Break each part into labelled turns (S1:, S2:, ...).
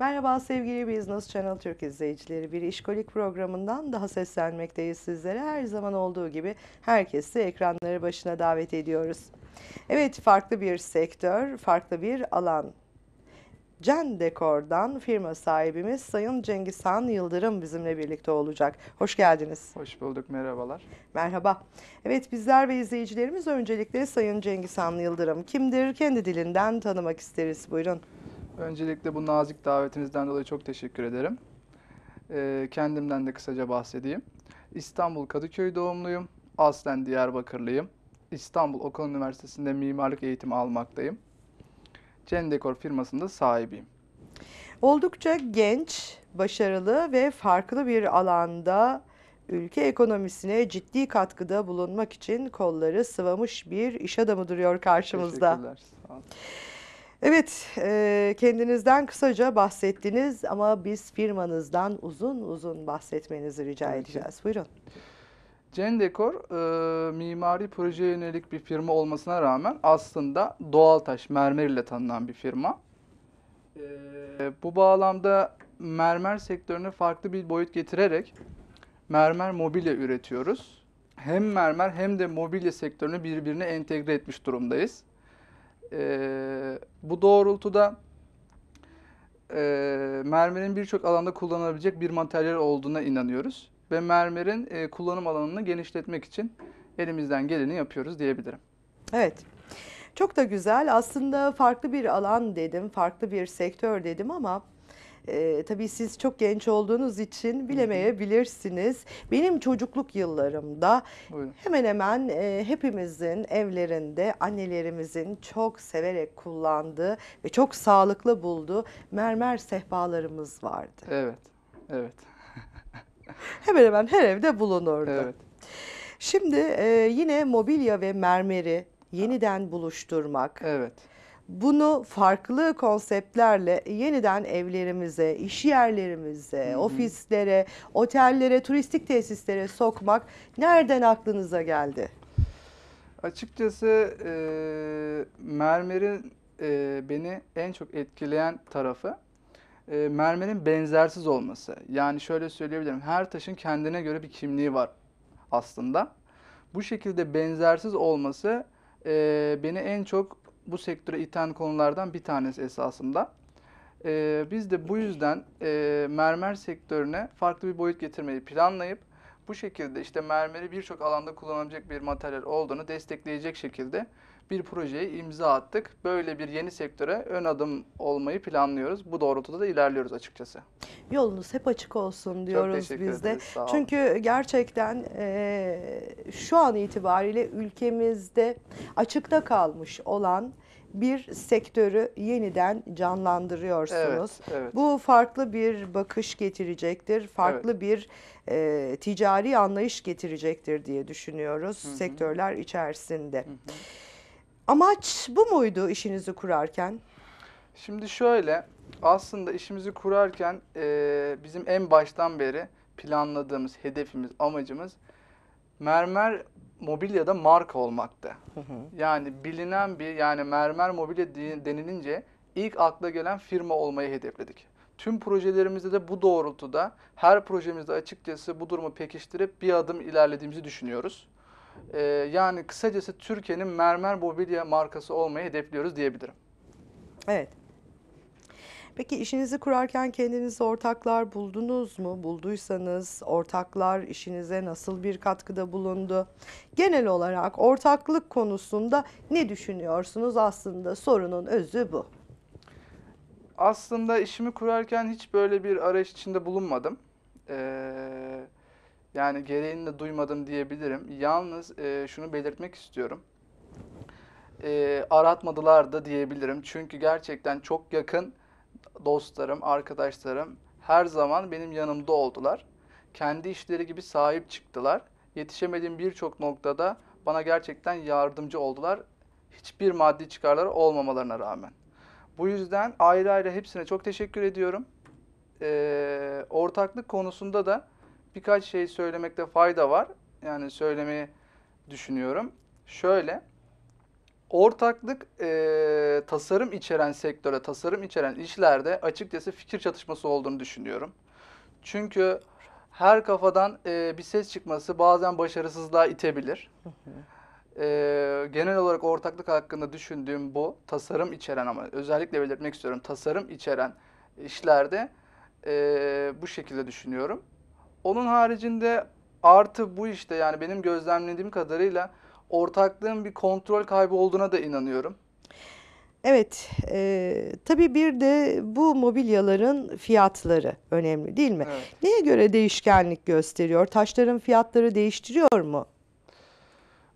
S1: Merhaba sevgili Business Channel Türk izleyicileri. Bir işkolik programından daha seslenmekteyiz sizlere. Her zaman olduğu gibi herkesi ekranları başına davet ediyoruz. Evet farklı bir sektör, farklı bir alan. Can Dekor'dan firma sahibimiz Sayın Cengizhan Yıldırım bizimle birlikte olacak. Hoş geldiniz. Hoş bulduk, merhabalar. Merhaba. Evet bizler ve izleyicilerimiz öncelikle Sayın Cengizhan
S2: Yıldırım kimdir? Kendi
S1: dilinden tanımak isteriz. Buyurun.
S2: Öncelikle bu nazik davetinizden dolayı çok teşekkür ederim. E, kendimden de kısaca bahsedeyim. İstanbul Kadıköy doğumluyum. Aslen Diyarbakırlıyım. İstanbul Okan Üniversitesi'nde mimarlık eğitimi almaktayım. Cendekor firmasında sahibiyim.
S1: Oldukça genç, başarılı ve farklı bir alanda ülke ekonomisine ciddi katkıda bulunmak için kolları sıvamış bir iş adamı duruyor karşımızda. Teşekkürler. Sağ olun. Evet, e, kendinizden kısaca bahsettiniz ama biz firmanızdan uzun uzun bahsetmenizi rica Tabii edeceğiz. Ki.
S2: Buyurun. Cendekor e, mimari proje yönelik bir firma olmasına rağmen aslında doğal taş, mermer ile tanınan bir firma. E, bu bağlamda mermer sektörüne farklı bir boyut getirerek mermer mobilya üretiyoruz. Hem mermer hem de mobilya sektörünü birbirine entegre etmiş durumdayız. E, bu doğrultuda e, mermerin birçok alanda kullanılabilecek bir materyal olduğuna inanıyoruz. Ve mermerin e, kullanım alanını genişletmek için elimizden geleni yapıyoruz diyebilirim. Evet.
S1: Çok da güzel. Aslında farklı bir alan dedim, farklı bir sektör dedim ama e, tabii siz çok genç olduğunuz için bilemeyebilirsiniz. Benim çocukluk yıllarımda Buyurun. hemen hemen e, hepimizin evlerinde annelerimizin çok severek kullandığı ve çok sağlıklı bulduğu mermer sehpalarımız vardı.
S2: Evet, evet.
S1: hemen hemen her evde bulunurdu. Evet. Şimdi e, yine mobilya ve mermeri yeniden buluşturmak. Evet. Bunu farklı konseptlerle yeniden evlerimize, iş yerlerimize, hmm. ofislere, otellere, turistik tesislere sokmak nereden aklınıza geldi?
S2: Açıkçası e, mermerin e, beni en çok etkileyen tarafı e, mermerin benzersiz olması. Yani şöyle söyleyebilirim. Her taşın kendine göre bir kimliği var aslında. Bu şekilde benzersiz olması e, beni en çok bu sektöre iten konulardan bir tanesi esasında. E, biz de bu yüzden e, mermer sektörüne farklı bir boyut getirmeyi planlayıp bu şekilde işte mermeri birçok alanda kullanılabilecek bir materyal olduğunu destekleyecek şekilde bir projeyi imza attık. Böyle bir yeni sektöre ön adım olmayı planlıyoruz. Bu doğrultuda da ilerliyoruz açıkçası.
S1: Yolunuz hep açık olsun diyoruz biz de. Çünkü gerçekten e, şu an itibariyle ülkemizde açıkta kalmış olan bir sektörü yeniden canlandırıyorsunuz. Evet, evet. Bu farklı bir bakış getirecektir, farklı evet. bir e, ticari anlayış getirecektir diye düşünüyoruz Hı -hı. sektörler içerisinde. Hı -hı.
S2: Amaç bu muydu işinizi kurarken? Şimdi şöyle aslında işimizi kurarken e, bizim en baştan beri planladığımız hedefimiz, amacımız mermer mobilyada marka olmaktı. Yani bilinen bir yani mermer mobilya denilince ilk akla gelen firma olmayı hedefledik. Tüm projelerimizde de bu doğrultuda her projemizde açıkçası bu durumu pekiştirip bir adım ilerlediğimizi düşünüyoruz. E, yani kısacası Türkiye'nin mermer mobilya markası olmayı hedefliyoruz diyebilirim.
S1: Evet. Peki işinizi kurarken kendinize ortaklar buldunuz mu? Bulduysanız ortaklar işinize nasıl bir katkıda bulundu? Genel olarak ortaklık konusunda ne düşünüyorsunuz? Aslında sorunun özü bu.
S2: Aslında işimi kurarken hiç böyle bir arayış içinde bulunmadım. Ee, yani gereğini de duymadım diyebilirim. Yalnız e, şunu belirtmek istiyorum. E, aratmadılar da diyebilirim. Çünkü gerçekten çok yakın dostlarım, arkadaşlarım her zaman benim yanımda oldular. Kendi işleri gibi sahip çıktılar. Yetişemediğim birçok noktada bana gerçekten yardımcı oldular. Hiçbir maddi çıkarları olmamalarına rağmen. Bu yüzden ayrı ayrı hepsine çok teşekkür ediyorum. Ee, ortaklık konusunda da birkaç şey söylemekte fayda var. Yani söylemeyi düşünüyorum. Şöyle, ortaklık e, tasarım içeren sektöre, tasarım içeren işlerde açıkçası fikir çatışması olduğunu düşünüyorum. Çünkü her kafadan e, bir ses çıkması bazen başarısızlığa itebilir. E, genel olarak ortaklık hakkında düşündüğüm bu tasarım içeren ama özellikle belirtmek istiyorum tasarım içeren işlerde e, bu şekilde düşünüyorum. Onun haricinde artı bu işte yani benim gözlemlediğim kadarıyla ortaklığın bir kontrol kaybı olduğuna da inanıyorum.
S1: Evet, e, tabii bir de bu mobilyaların fiyatları önemli değil mi? Evet. Neye göre değişkenlik gösteriyor? Taşların fiyatları değiştiriyor mu?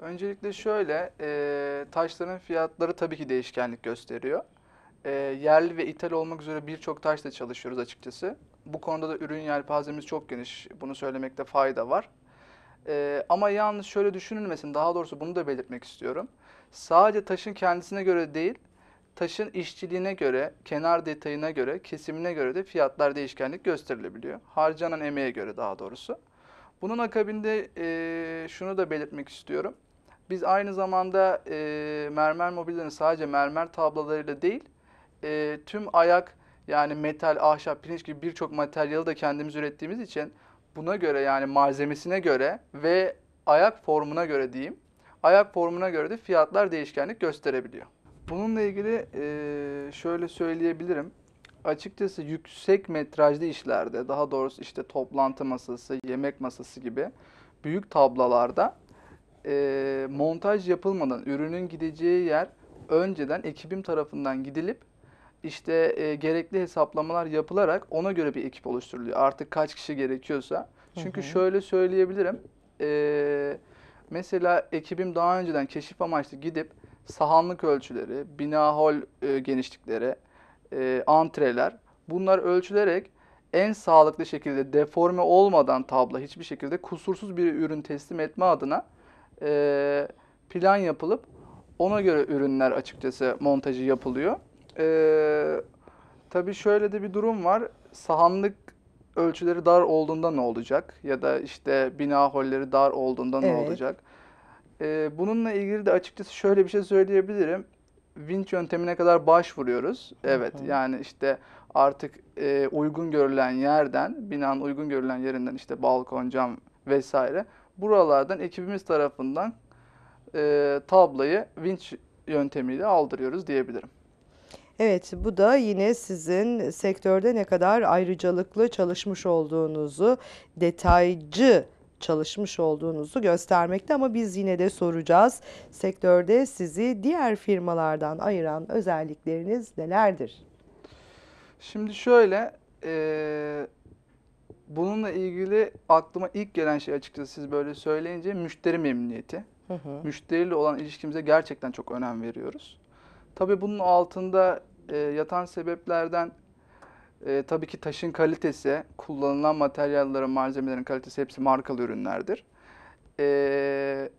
S2: Öncelikle şöyle, e, taşların fiyatları tabii ki değişkenlik gösteriyor. E, yerli ve ithal olmak üzere birçok taşla çalışıyoruz açıkçası. Bu konuda da ürün yelpazemiz çok geniş. Bunu söylemekte fayda var. Ee, ama yalnız şöyle düşünülmesin, daha doğrusu bunu da belirtmek istiyorum. Sadece taşın kendisine göre değil, taşın işçiliğine göre, kenar detayına göre, kesimine göre de fiyatlar değişkenlik gösterilebiliyor. Harcanan emeğe göre daha doğrusu. Bunun akabinde e, şunu da belirtmek istiyorum. Biz aynı zamanda e, mermer mobilyanın sadece mermer tablolarıyla değil, e, tüm ayak yani metal, ahşap, pirinç gibi birçok materyalı da kendimiz ürettiğimiz için buna göre yani malzemesine göre ve ayak formuna göre diyeyim. Ayak formuna göre de fiyatlar değişkenlik gösterebiliyor. Bununla ilgili şöyle söyleyebilirim. Açıkçası yüksek metrajlı işlerde, daha doğrusu işte toplantı masası, yemek masası gibi büyük tablalarda montaj yapılmadan ürünün gideceği yer önceden ekibim tarafından gidilip işte e, gerekli hesaplamalar yapılarak ona göre bir ekip oluşturuluyor. Artık kaç kişi gerekiyorsa. Çünkü hı hı. şöyle söyleyebilirim. E, mesela ekibim daha önceden keşif amaçlı gidip sahanlık ölçüleri, bina hol e, genişlikleri, e, antreler bunlar ölçülerek en sağlıklı şekilde deforme olmadan tabla hiçbir şekilde kusursuz bir ürün teslim etme adına e, plan yapılıp ona göre ürünler açıkçası montajı yapılıyor. Ee, tabii şöyle de bir durum var. Sahanlık ölçüleri dar olduğunda ne olacak? Ya da işte bina holleri dar olduğunda ne Evet. olacak? Ee, bununla ilgili de açıkçası şöyle bir şey söyleyebilirim. Vinç yöntemine kadar başvuruyoruz. Evet hı. yani işte artık e, uygun görülen yerden, binanın uygun görülen yerinden işte balkon, cam vesaire buralardan ekibimiz tarafından e, tablayı vinç yöntemiyle aldırıyoruz diyebilirim.
S1: Evet, bu da yine sizin sektörde ne kadar ayrıcalıklı çalışmış olduğunuzu, detaycı çalışmış olduğunuzu göstermekte ama biz yine de soracağız. Sektörde sizi diğer firmalardan ayıran özellikleriniz nelerdir?
S2: Şimdi şöyle, e, bununla ilgili aklıma ilk gelen şey açıkçası siz böyle söyleyince müşteri memnuniyeti. Hı hı. Müşteriyle olan ilişkimize gerçekten çok önem veriyoruz. Tabii bunun altında e, yatan sebeplerden e, tabii ki taşın kalitesi, kullanılan materyallerin, malzemelerin kalitesi hepsi markalı ürünlerdir. E,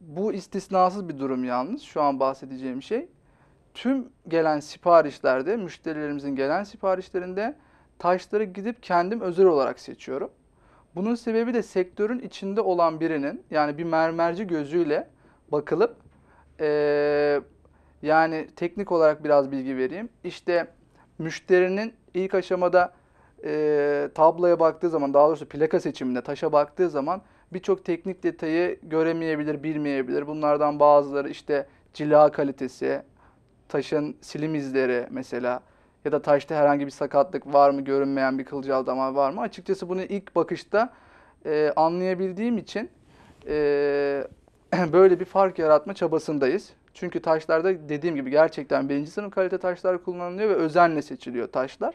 S2: bu istisnasız bir durum yalnız şu an bahsedeceğim şey. Tüm gelen siparişlerde, müşterilerimizin gelen siparişlerinde taşları gidip kendim özel olarak seçiyorum. Bunun sebebi de sektörün içinde olan birinin yani bir mermerci gözüyle bakılıp e, yani teknik olarak biraz bilgi vereyim. İşte müşterinin ilk aşamada e, tabloya baktığı zaman daha doğrusu plaka seçiminde taşa baktığı zaman birçok teknik detayı göremeyebilir, bilmeyebilir. Bunlardan bazıları işte cila kalitesi, taşın silim izleri mesela ya da taşta herhangi bir sakatlık var mı, görünmeyen bir kılcal damar var mı? Açıkçası bunu ilk bakışta e, anlayabildiğim için e, böyle bir fark yaratma çabasındayız. Çünkü taşlarda dediğim gibi gerçekten birinci sınıf kalite taşlar kullanılıyor ve özenle seçiliyor taşlar.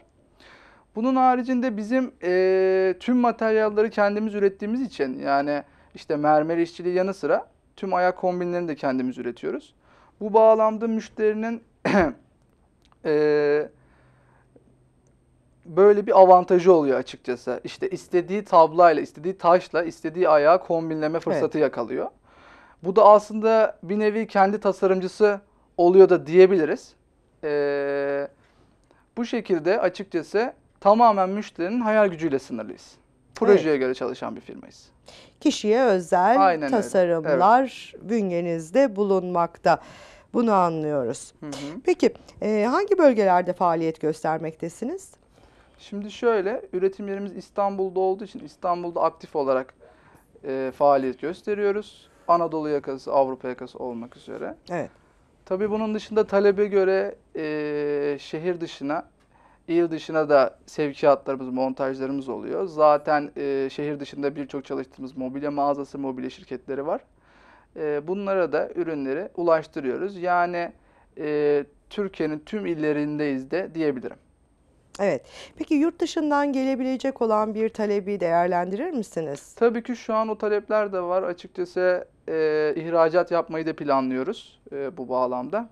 S2: Bunun haricinde bizim e, tüm materyalleri kendimiz ürettiğimiz için yani işte mermer işçiliği yanı sıra tüm ayak kombinlerini de kendimiz üretiyoruz. Bu bağlamda müşterinin e, böyle bir avantajı oluyor açıkçası. İşte istediği tablayla, istediği taşla, istediği ayağı kombinleme fırsatı evet. yakalıyor. Bu da aslında bir nevi kendi tasarımcısı oluyor da diyebiliriz. Ee, bu şekilde açıkçası tamamen müşterinin hayal gücüyle sınırlıyız. Projeye evet. göre çalışan bir firmayız.
S1: Kişiye özel Aynen tasarımlar evet. bünyenizde bulunmakta. Bunu anlıyoruz. Hı hı. Peki e, hangi bölgelerde faaliyet göstermektesiniz?
S2: Şimdi şöyle üretim yerimiz İstanbul'da olduğu için İstanbul'da aktif olarak e, faaliyet gösteriyoruz. Anadolu yakası, Avrupa yakası olmak üzere. Evet. Tabii bunun dışında talebe göre e, şehir dışına, il dışına da sevkiyatlarımız, montajlarımız oluyor. Zaten e, şehir dışında birçok çalıştığımız mobilya mağazası, mobilya şirketleri var. E, bunlara da ürünleri ulaştırıyoruz. Yani e, Türkiye'nin tüm illerindeyiz de diyebilirim.
S1: Evet. Peki yurt dışından gelebilecek olan bir talebi değerlendirir misiniz?
S2: Tabii ki şu an o talepler de var. Açıkçası e, ihracat yapmayı da planlıyoruz e, bu bağlamda.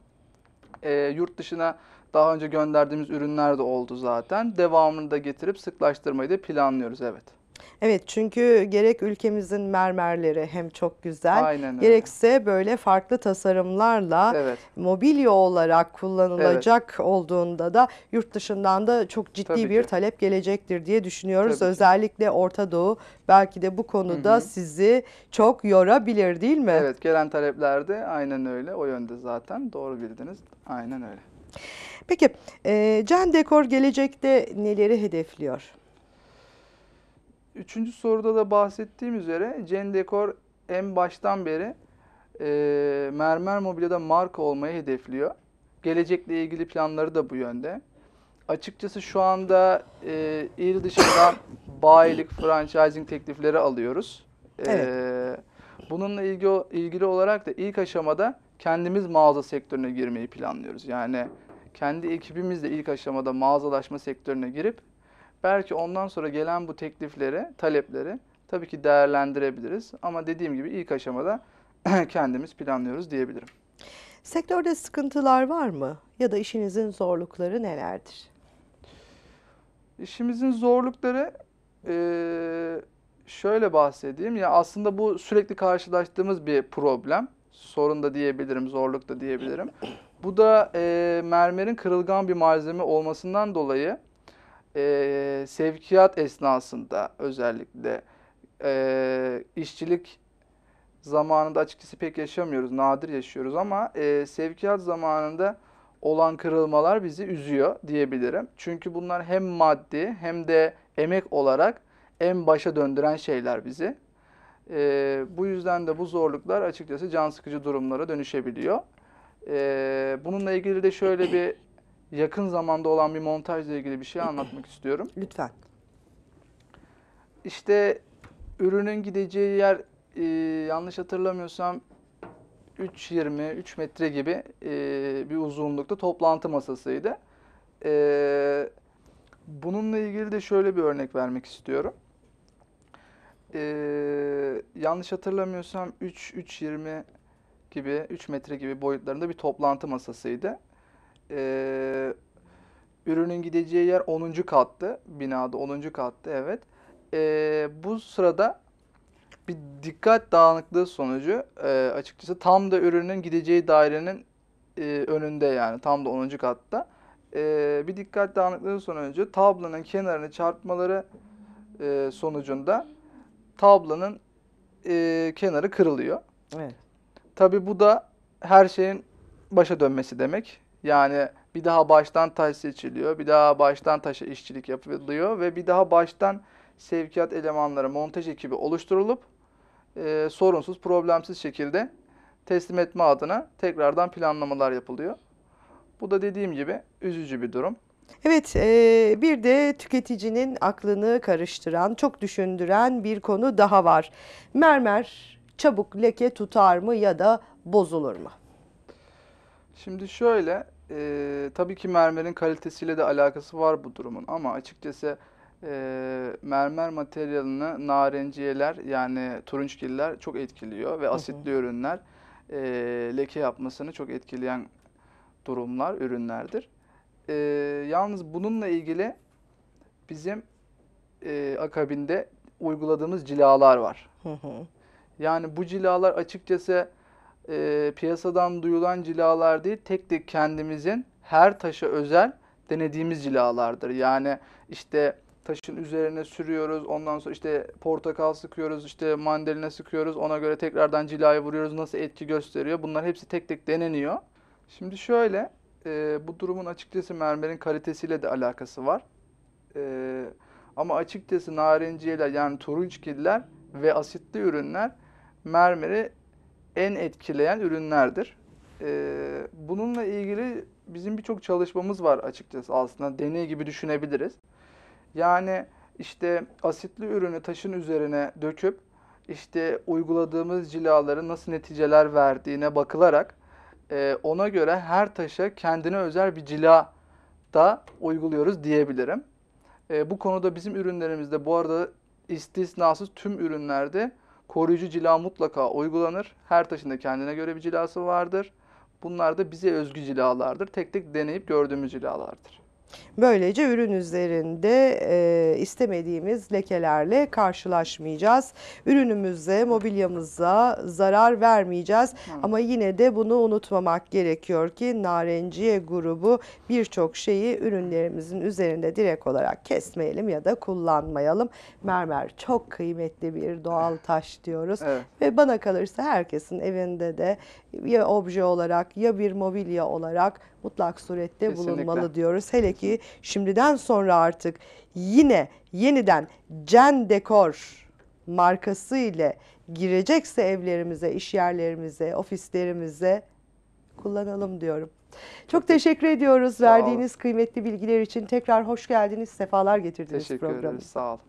S2: E, yurt dışına daha önce gönderdiğimiz ürünler de oldu zaten. Devamını da getirip sıklaştırmayı da planlıyoruz evet.
S1: Evet çünkü gerek ülkemizin mermerleri hem çok güzel gerekse böyle farklı tasarımlarla evet. mobilya olarak kullanılacak evet. olduğunda da yurt dışından da çok ciddi Tabii bir ki. talep gelecektir diye düşünüyoruz. Tabii Özellikle ki. Orta Doğu belki de bu
S2: konuda Hı -hı. sizi çok yorabilir değil mi? Evet gelen taleplerde aynen öyle o yönde zaten doğru bildiniz aynen öyle. Peki e, Can Dekor
S1: gelecekte neleri hedefliyor?
S2: Üçüncü soruda da bahsettiğim üzere Cendekor en baştan beri e, mermer mobilyada marka olmayı hedefliyor. Gelecekle ilgili planları da bu yönde. Açıkçası şu anda e, il dışında bayilik, franchising teklifleri alıyoruz. E, evet. E, bununla ilgi, ilgili olarak da ilk aşamada kendimiz mağaza sektörüne girmeyi planlıyoruz. Yani kendi ekibimizle ilk aşamada mağazalaşma sektörüne girip Belki ondan sonra gelen bu teklifleri, talepleri tabii ki değerlendirebiliriz. Ama dediğim gibi ilk aşamada kendimiz planlıyoruz diyebilirim.
S1: Sektörde sıkıntılar var mı? Ya da işinizin zorlukları nelerdir?
S2: İşimizin zorlukları şöyle bahsedeyim. Ya aslında bu sürekli karşılaştığımız bir problem. Sorun da diyebilirim, zorluk da diyebilirim. Bu da e, mermerin kırılgan bir malzeme olmasından dolayı e, sevkiyat esnasında özellikle e, işçilik zamanında açıkçası pek yaşamıyoruz, nadir yaşıyoruz ama e, sevkiyat zamanında olan kırılmalar bizi üzüyor diyebilirim. Çünkü bunlar hem maddi hem de emek olarak en başa döndüren şeyler bizi. E, bu yüzden de bu zorluklar açıkçası can sıkıcı durumlara dönüşebiliyor. E, bununla ilgili de şöyle bir yakın zamanda olan bir montajla ilgili bir şey anlatmak istiyorum. Lütfen. İşte ürünün gideceği yer e, yanlış hatırlamıyorsam 3.20, 3 metre gibi e, bir uzunlukta toplantı masasıydı. E, bununla ilgili de şöyle bir örnek vermek istiyorum. E, yanlış hatırlamıyorsam 3, 3.20 gibi, 3 metre gibi boyutlarında bir toplantı masasıydı e, ürünün gideceği yer 10. kattı. Binada 10. kattı evet. E, bu sırada bir dikkat dağınıklığı sonucu e, açıkçası tam da ürünün gideceği dairenin e, önünde yani tam da 10. katta e, bir dikkat dağınıklığı sonucu tablonun kenarını çarpmaları e, sonucunda tablonun e, kenarı kırılıyor. Evet. Tabi bu da her şeyin başa dönmesi demek. Yani bir daha baştan taş seçiliyor, bir daha baştan taşa işçilik yapılıyor ve bir daha baştan sevkiyat elemanları, montaj ekibi oluşturulup e, sorunsuz, problemsiz şekilde teslim etme adına tekrardan planlamalar yapılıyor. Bu da dediğim gibi üzücü bir durum.
S1: Evet, e, bir de tüketicinin aklını karıştıran, çok düşündüren bir konu daha var. Mermer çabuk leke tutar mı ya da bozulur mu?
S2: Şimdi şöyle, e, tabii ki mermerin kalitesiyle de alakası var bu durumun ama açıkçası e, mermer materyalini narenciyeler yani turunçgiller çok etkiliyor ve hı hı. asitli ürünler e, leke yapmasını çok etkileyen durumlar, ürünlerdir. E, yalnız bununla ilgili bizim e, akabinde uyguladığımız cilalar var. Hı hı. Yani bu cilalar açıkçası e, piyasadan duyulan cilalar değil, tek tek kendimizin her taşa özel denediğimiz cilalardır. Yani işte taşın üzerine sürüyoruz. Ondan sonra işte portakal sıkıyoruz, işte mandalina sıkıyoruz. Ona göre tekrardan cilayı vuruyoruz. Nasıl etki gösteriyor? Bunlar hepsi tek tek deneniyor. Şimdi şöyle, e, bu durumun açıkçası mermerin kalitesiyle de alakası var. E, ama açıkçası narinciyeler yani turunçgiller ve asitli ürünler mermeri en etkileyen ürünlerdir. Ee, bununla ilgili bizim birçok çalışmamız var açıkçası aslında deney gibi düşünebiliriz. Yani işte asitli ürünü taşın üzerine döküp işte uyguladığımız cilaların nasıl neticeler verdiğine bakılarak e, ona göre her taşa kendine özel bir cila da uyguluyoruz diyebilirim. E, bu konuda bizim ürünlerimizde bu arada istisnasız tüm ürünlerde Koruyucu cila mutlaka uygulanır. Her taşın da kendine göre bir cilası vardır. Bunlar da bize özgü cilalardır. Tek tek deneyip gördüğümüz cilalardır.
S1: Böylece ürün üzerinde e, istemediğimiz lekelerle karşılaşmayacağız. Ürünümüze, mobilyamıza zarar vermeyeceğiz. Hı. Ama yine de bunu unutmamak gerekiyor ki narenciye grubu birçok şeyi ürünlerimizin üzerinde direkt olarak kesmeyelim ya da kullanmayalım. Mermer çok kıymetli bir doğal taş diyoruz. Evet. Ve bana kalırsa herkesin evinde de ya obje olarak ya bir mobilya olarak mutlak surette Kesinlikle. bulunmalı diyoruz. Hele ki şimdiden sonra artık yine yeniden Cen Dekor markası ile girecekse evlerimize, iş yerlerimize, ofislerimize kullanalım diyorum. Çok teşekkür ediyoruz sağ verdiğiniz olun. kıymetli bilgiler için. Tekrar hoş geldiniz, sefalar getirdiniz teşekkür programı. ederiz, sağ olun.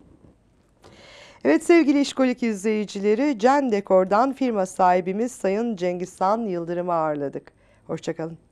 S1: Evet sevgili İşkolik izleyicileri, Cen Dekor'dan firma sahibimiz Sayın Cengizhan Yıldırım'ı ağırladık. Hoşçakalın.